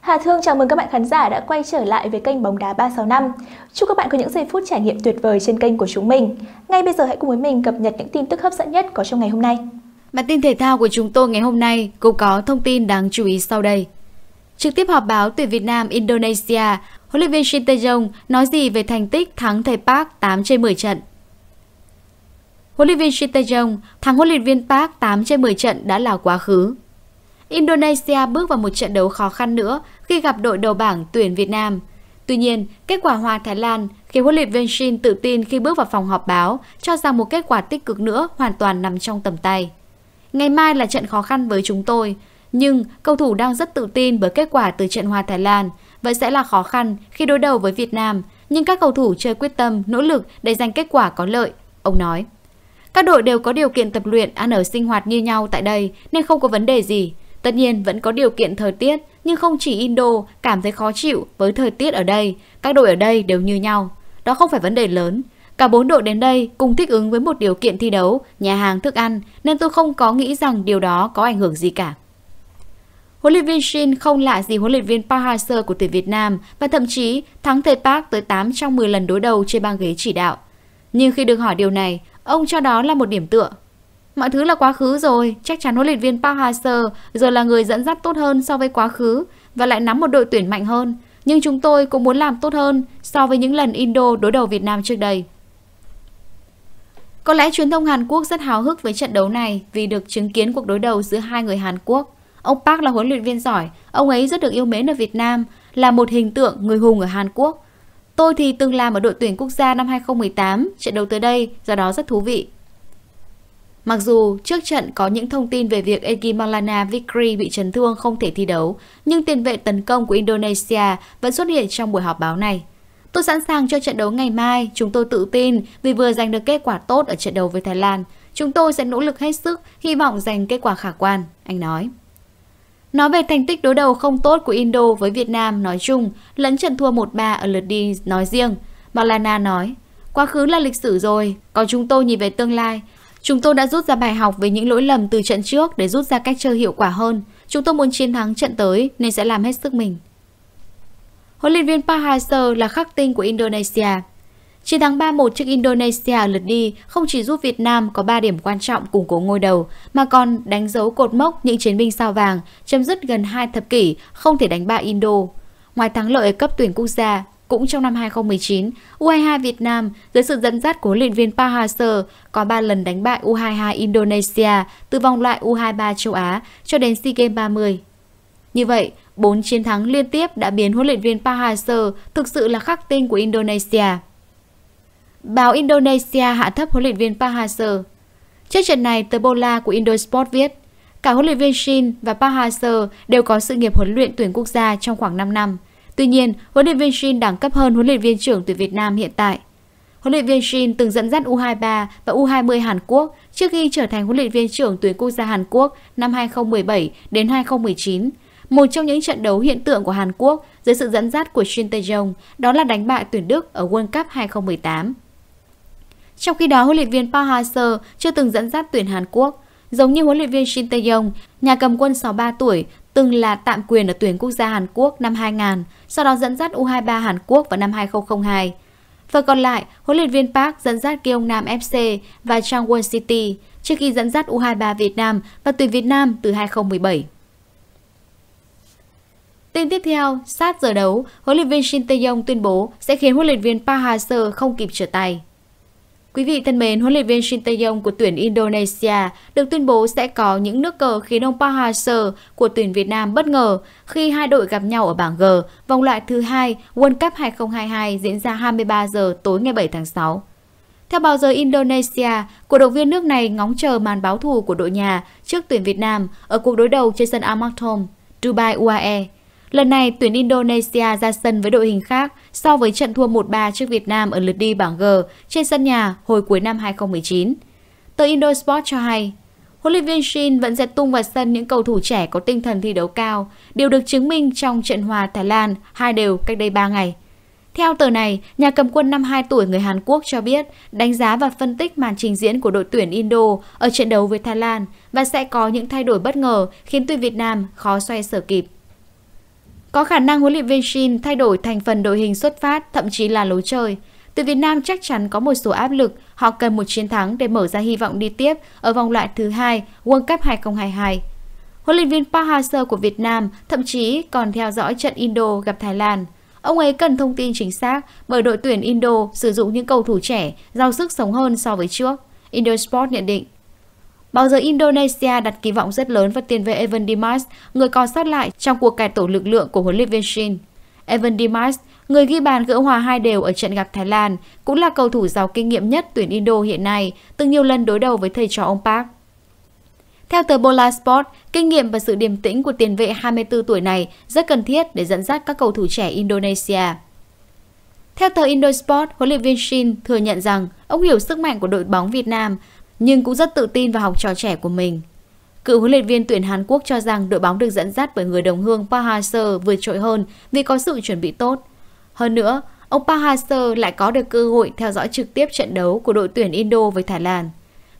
Hà Thương chào mừng các bạn khán giả đã quay trở lại với kênh Bóng đá 365. Chúc các bạn có những giây phút trải nghiệm tuyệt vời trên kênh của chúng mình. Ngay bây giờ hãy cùng với mình cập nhật những tin tức hấp dẫn nhất có trong ngày hôm nay. Bản tin thể thao của chúng tôi ngày hôm nay cũng có thông tin đáng chú ý sau đây. Trực tiếp họp báo tuyển Việt Nam Indonesia, huấn luyện viên Shin Tae-jong nói gì về thành tích thắng thầy Park 8 trên 10 trận? Huấn luyện viên Shin Tae-jong thắng huấn luyện viên Park 8 trên 10 trận đã là quá khứ. Indonesia bước vào một trận đấu khó khăn nữa khi gặp đội đầu bảng tuyển Việt Nam. Tuy nhiên, kết quả hòa Thái Lan khiến huấn luyện viên Shin tự tin khi bước vào phòng họp báo, cho rằng một kết quả tích cực nữa hoàn toàn nằm trong tầm tay. Ngày mai là trận khó khăn với chúng tôi, nhưng cầu thủ đang rất tự tin bởi kết quả từ trận hòa Thái Lan, vậy sẽ là khó khăn khi đối đầu với Việt Nam, nhưng các cầu thủ chơi quyết tâm, nỗ lực để giành kết quả có lợi, ông nói. Các đội đều có điều kiện tập luyện, ăn ở sinh hoạt như nhau tại đây nên không có vấn đề gì. Tất nhiên vẫn có điều kiện thời tiết, nhưng không chỉ Indo cảm thấy khó chịu với thời tiết ở đây, các đội ở đây đều như nhau. Đó không phải vấn đề lớn. Cả bốn đội đến đây cùng thích ứng với một điều kiện thi đấu, nhà hàng thức ăn, nên tôi không có nghĩ rằng điều đó có ảnh hưởng gì cả. Huấn luyện viên Shin không lạ gì huấn luyện viên Park Hang-seo của tuyển Việt Nam và thậm chí thắng thầy Park tới 8 trong 10 lần đối đầu trên băng ghế chỉ đạo. Nhưng khi được hỏi điều này, ông cho đó là một điểm tựa. Mọi thứ là quá khứ rồi, chắc chắn huấn luyện viên Park Hang-seo giờ là người dẫn dắt tốt hơn so với quá khứ và lại nắm một đội tuyển mạnh hơn. Nhưng chúng tôi cũng muốn làm tốt hơn so với những lần Indo đối đầu Việt Nam trước đây. Có lẽ truyền thông Hàn Quốc rất hào hức với trận đấu này vì được chứng kiến cuộc đối đầu giữa hai người Hàn Quốc. Ông Park là huấn luyện viên giỏi, ông ấy rất được yêu mến ở Việt Nam, là một hình tượng người hùng ở Hàn Quốc. Tôi thì từng làm ở đội tuyển quốc gia năm 2018, trận đấu tới đây, do đó rất thú vị. Mặc dù trước trận có những thông tin về việc Eki Malana Vikri bị chấn thương không thể thi đấu, nhưng tiền vệ tấn công của Indonesia vẫn xuất hiện trong buổi họp báo này. Tôi sẵn sàng cho trận đấu ngày mai, chúng tôi tự tin vì vừa giành được kết quả tốt ở trận đấu với Thái Lan. Chúng tôi sẽ nỗ lực hết sức, hy vọng giành kết quả khả quan, anh nói. Nói về thành tích đối đầu không tốt của Indo với Việt Nam nói chung, lẫn trận thua 1-3 ở lượt đi nói riêng, Malana nói, quá khứ là lịch sử rồi, còn chúng tôi nhìn về tương lai, Chúng tôi đã rút ra bài học về những lỗi lầm từ trận trước để rút ra cách chơi hiệu quả hơn. Chúng tôi muốn chiến thắng trận tới nên sẽ làm hết sức mình. Huấn luyện viên Park Hang-seo là khắc tinh của Indonesia. Chiến thắng 3-1 trước Indonesia ở lượt đi không chỉ giúp Việt Nam có 3 điểm quan trọng củng cố ngôi đầu, mà còn đánh dấu cột mốc những chiến binh sao vàng, chấm dứt gần 2 thập kỷ không thể đánh bại Indo. Ngoài thắng lợi cấp tuyển quốc gia, cũng trong năm 2019, U22 Việt Nam dưới sự dẫn dắt của luyện viên Park Hang-seo có 3 lần đánh bại U22 Indonesia từ vòng loại U23 châu Á cho đến SEA Games 30. Như vậy, 4 chiến thắng liên tiếp đã biến huấn luyện viên Park Hang-seo thực sự là khắc tinh của Indonesia. Báo Indonesia hạ thấp huấn luyện viên Park Hang-seo. Trước trận này, tờ Bola của Indosport viết, cả huấn luyện viên Shin và Park Hang-seo đều có sự nghiệp huấn luyện tuyển quốc gia trong khoảng 5 năm. Tuy nhiên, huấn luyện viên Shin đẳng cấp hơn huấn luyện viên trưởng tuyển Việt Nam hiện tại. Huấn luyện viên Shin từng dẫn dắt U23 và U20 Hàn Quốc trước khi trở thành huấn luyện viên trưởng tuyển quốc gia Hàn Quốc năm 2017 đến 2019. Một trong những trận đấu hiện tượng của Hàn Quốc dưới sự dẫn dắt của Shin Tae-jong đó là đánh bại tuyển Đức ở World Cup 2018. Trong khi đó, huấn luyện viên Park Hang-seo chưa từng dẫn dắt tuyển Hàn Quốc. Giống như huấn luyện viên Shin Tae-yong, nhà cầm quân 63 tuổi từng là tạm quyền ở tuyển quốc gia Hàn Quốc năm 2000, sau đó dẫn dắt U23 Hàn Quốc vào năm 2002. Phần còn lại, huấn luyện viên Park dẫn dắt Gyeongnam FC và Changwon City trước khi dẫn dắt U23 Việt Nam và tuyển Việt Nam từ 2017. Tin tiếp theo, sát giờ đấu, huấn luyện viên Shin Tae-yong tuyên bố sẽ khiến huấn luyện viên Park Ha-seo không kịp trở tay. Quý vị thân mến, huấn luyện viên Shin Tae-yong của tuyển Indonesia được tuyên bố sẽ có những nước cờ khiến ông Park Hang-seo của tuyển Việt Nam bất ngờ khi hai đội gặp nhau ở bảng G, vòng loại thứ hai World Cup 2022 diễn ra 23 giờ tối ngày 7 tháng 6. Theo báo giới Indonesia, cổ động viên nước này ngóng chờ màn báo thù của đội nhà trước tuyển Việt Nam ở cuộc đối đầu trên sân Al Maktoum, Dubai UAE. Lần này, tuyển Indonesia ra sân với đội hình khác so với trận thua 1-3 trước Việt Nam ở lượt đi bảng G trên sân nhà hồi cuối năm 2019. Tờ Indosport cho hay, huấn luyện viên Shin vẫn sẽ tung vào sân những cầu thủ trẻ có tinh thần thi đấu cao, đều được chứng minh trong trận hòa Thái Lan hai đều cách đây 3 ngày. Theo tờ này, nhà cầm quân 52 tuổi người Hàn Quốc cho biết đánh giá và phân tích màn trình diễn của đội tuyển Indo ở trận đấu với Thái Lan và sẽ có những thay đổi bất ngờ khiến tuyển Việt Nam khó xoay sở kịp. Có khả năng huấn luyện viên Shin thay đổi thành phần đội hình xuất phát, thậm chí là lối chơi. Từ Việt Nam chắc chắn có một số áp lực, họ cần một chiến thắng để mở ra hy vọng đi tiếp ở vòng loại thứ hai World Cup 2022. Huấn luyện viên Park Hang-seo của Việt Nam thậm chí còn theo dõi trận Indo gặp Thái Lan. Ông ấy cần thông tin chính xác bởi đội tuyển Indo sử dụng những cầu thủ trẻ, giàu sức sống hơn so với trước. Indo Sport nhận định. Bao giờ Indonesia đặt kỳ vọng rất lớn vào tiền vệ Evan Dimas, người còn sót lại trong cuộc cải tổ lực lượng của huấn luyện viên Shin. Evan Dimas, người ghi bàn gỡ hòa hai đều ở trận gặp Thái Lan, cũng là cầu thủ giàu kinh nghiệm nhất tuyển Indo hiện nay, từng nhiều lần đối đầu với thầy trò ông Park. Theo tờ Bola Sport, kinh nghiệm và sự điềm tĩnh của tiền vệ 24 tuổi này rất cần thiết để dẫn dắt các cầu thủ trẻ Indonesia. Theo tờ Indosport, huấn luyện viên Shin thừa nhận rằng ông hiểu sức mạnh của đội bóng Việt Nam nhưng cũng rất tự tin vào học trò trẻ của mình. Cựu huấn luyện viên tuyển Hàn Quốc cho rằng đội bóng được dẫn dắt bởi người đồng hương Park Hang-seo vượt trội hơn vì có sự chuẩn bị tốt. Hơn nữa, ông Park Hang-seo lại có được cơ hội theo dõi trực tiếp trận đấu của đội tuyển Indo với Thái Lan.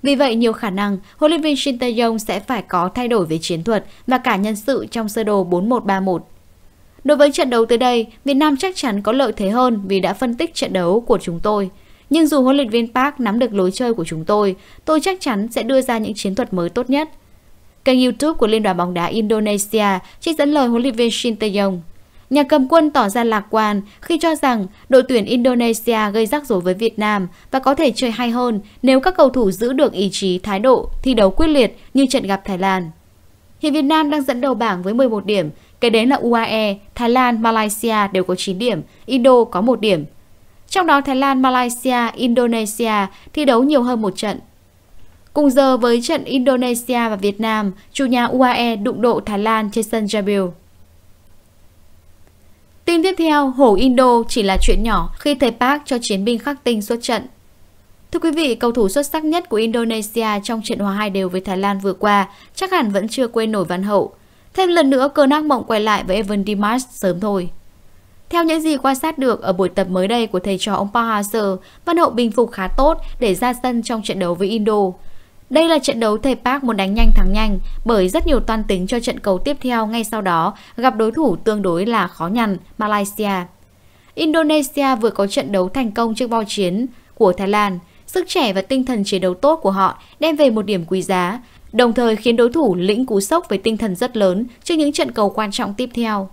Vì vậy, nhiều khả năng huấn luyện viên Shin Tae-yong sẽ phải có thay đổi về chiến thuật và cả nhân sự trong sơ đồ 4131. Đối với trận đấu tới đây, Việt Nam chắc chắn có lợi thế hơn vì đã phân tích trận đấu của chúng tôi. Nhưng dù huấn luyện viên Park nắm được lối chơi của chúng tôi, tôi chắc chắn sẽ đưa ra những chiến thuật mới tốt nhất. Kênh YouTube của Liên đoàn bóng đá Indonesia trích dẫn lời huấn luyện viên Shin Tae-yong. Nhà cầm quân tỏ ra lạc quan khi cho rằng đội tuyển Indonesia gây rắc rối với Việt Nam và có thể chơi hay hơn nếu các cầu thủ giữ được ý chí, thái độ, thi đấu quyết liệt như trận gặp Thái Lan. Hiện Việt Nam đang dẫn đầu bảng với 11 điểm, kế đến là UAE, Thái Lan, Malaysia đều có 9 điểm, Indo có 1 điểm, trong đó Thái Lan, Malaysia, Indonesia thi đấu nhiều hơn một trận. Cùng giờ với trận Indonesia và Việt Nam, chủ nhà UAE đụng độ Thái Lan trên sân Jabil. Tin tiếp theo, hổ Indo chỉ là chuyện nhỏ khi thầy Park cho chiến binh khắc tinh xuất trận. Thưa quý vị, cầu thủ xuất sắc nhất của Indonesia trong trận hòa hai đều với Thái Lan vừa qua chắc hẳn vẫn chưa quên nổi văn hậu. Thêm lần nữa, cơn ác mộng quay lại với Evan Dimas sớm thôi. Theo những gì quan sát được ở buổi tập mới đây của thầy trò ông Park Văn Hậu bình phục khá tốt để ra sân trong trận đấu với Indo. Đây là trận đấu thầy Park muốn đánh nhanh thắng nhanh bởi rất nhiều toan tính cho trận cầu tiếp theo ngay sau đó gặp đối thủ tương đối là khó nhằn Malaysia. Indonesia vừa có trận đấu thành công trước bao chiến của Thái Lan. Sức trẻ và tinh thần chiến đấu tốt của họ đem về một điểm quý giá, đồng thời khiến đối thủ lĩnh cú sốc với tinh thần rất lớn trước những trận cầu quan trọng tiếp theo.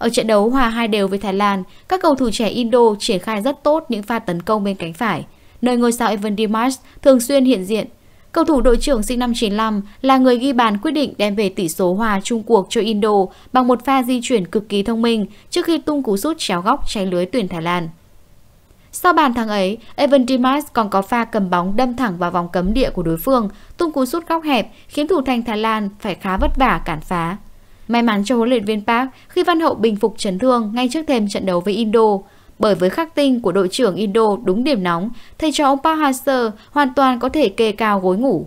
Ở trận đấu hòa hai đều với Thái Lan, các cầu thủ trẻ Indo triển khai rất tốt những pha tấn công bên cánh phải, nơi ngôi sao Evan Dimas thường xuyên hiện diện. Cầu thủ đội trưởng sinh năm 95 là người ghi bàn quyết định đem về tỷ số hòa chung cuộc cho Indo bằng một pha di chuyển cực kỳ thông minh trước khi tung cú sút chéo góc cháy lưới tuyển Thái Lan. Sau bàn thắng ấy, Evan Dimas còn có pha cầm bóng đâm thẳng vào vòng cấm địa của đối phương, tung cú sút góc hẹp khiến thủ thành Thái Lan phải khá vất vả cản phá. May mắn cho huấn luyện viên Park khi Văn Hậu bình phục chấn thương ngay trước thêm trận đấu với Indo. Bởi với khắc tinh của đội trưởng Indo đúng điểm nóng, thầy trò ông Park hang hoàn toàn có thể kê cao gối ngủ.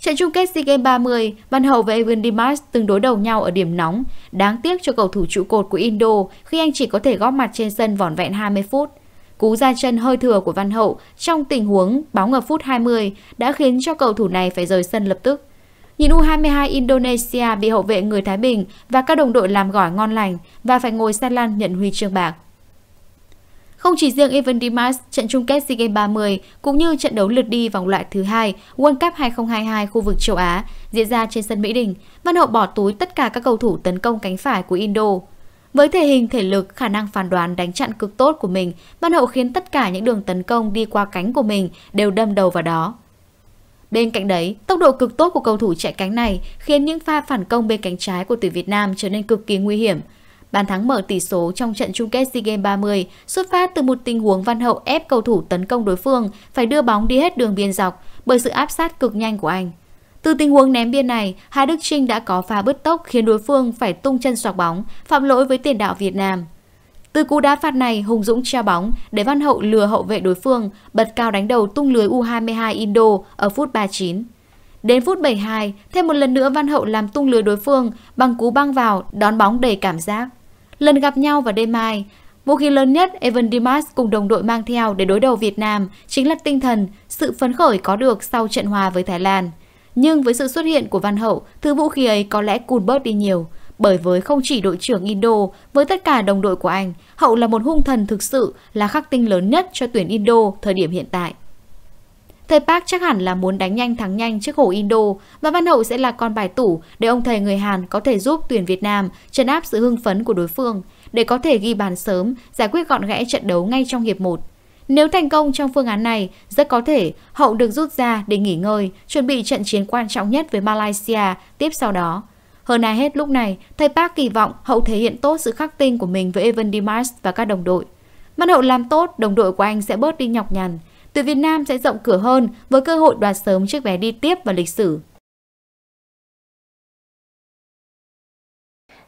Trận chung kết SEA Games 30, Văn Hậu và Evan Dimas từng đối đầu nhau ở điểm nóng. Đáng tiếc cho cầu thủ trụ cột của Indo khi anh chỉ có thể góp mặt trên sân vỏn vẹn 20 phút. Cú ra chân hơi thừa của Văn Hậu trong tình huống bóng ở phút 20 đã khiến cho cầu thủ này phải rời sân lập tức. Nhìn U22 Indonesia bị hậu vệ người Thái Bình và các đồng đội làm gỏi ngon lành và phải ngồi xe lăn nhận huy chương bạc. Không chỉ riêng Evan Dimas, trận chung kết SEA Games 30 cũng như trận đấu lượt đi vòng loại thứ hai World Cup 2022 khu vực châu Á diễn ra trên sân Mỹ Đình, Văn Hậu bỏ túi tất cả các cầu thủ tấn công cánh phải của Indo. Với thể hình thể lực, khả năng phán đoán đánh chặn cực tốt của mình, Văn Hậu khiến tất cả những đường tấn công đi qua cánh của mình đều đâm đầu vào đó. Bên cạnh đấy, tốc độ cực tốt của cầu thủ chạy cánh này khiến những pha phản công bên cánh trái của tuyển Việt Nam trở nên cực kỳ nguy hiểm. Bàn thắng mở tỷ số trong trận chung kết SEA Games 30 xuất phát từ một tình huống Văn Hậu ép cầu thủ tấn công đối phương phải đưa bóng đi hết đường biên dọc bởi sự áp sát cực nhanh của anh. Từ tình huống ném biên này, Hà Đức Trinh đã có pha bứt tốc khiến đối phương phải tung chân xoạc bóng, phạm lỗi với tiền đạo Việt Nam. Từ cú đá phạt này, Hùng Dũng treo bóng để Văn Hậu lừa hậu vệ đối phương, bật cao đánh đầu tung lưới U22 Indo ở phút 39. Đến phút 72, thêm một lần nữa Văn Hậu làm tung lưới đối phương bằng cú băng vào, đón bóng đầy cảm giác. Lần gặp nhau vào đêm mai, vũ khí lớn nhất Evan Dimas cùng đồng đội mang theo để đối đầu Việt Nam chính là tinh thần, sự phấn khởi có được sau trận hòa với Thái Lan. Nhưng với sự xuất hiện của Văn Hậu, thứ vũ khí ấy có lẽ cùn bớt đi nhiều – bởi với không chỉ đội trưởng Indo, với tất cả đồng đội của anh, Hậu là một hung thần thực sự, là khắc tinh lớn nhất cho tuyển Indo thời điểm hiện tại. Thầy Park chắc hẳn là muốn đánh nhanh thắng nhanh trước hổ Indo và Văn Hậu sẽ là con bài tủ để ông thầy người Hàn có thể giúp tuyển Việt Nam trấn áp sự hưng phấn của đối phương để có thể ghi bàn sớm, giải quyết gọn gẽ trận đấu ngay trong hiệp 1. Nếu thành công trong phương án này, rất có thể Hậu được rút ra để nghỉ ngơi, chuẩn bị trận chiến quan trọng nhất với Malaysia tiếp sau đó hơn ai hết lúc này, thầy Park kỳ vọng hậu thể hiện tốt sự khắc tinh của mình với Evan Dimas và các đồng đội. Màn hậu làm tốt, đồng đội của anh sẽ bớt đi nhọc nhằn. Tuyển Việt Nam sẽ rộng cửa hơn với cơ hội đoạt sớm chiếc vé đi tiếp vào lịch sử.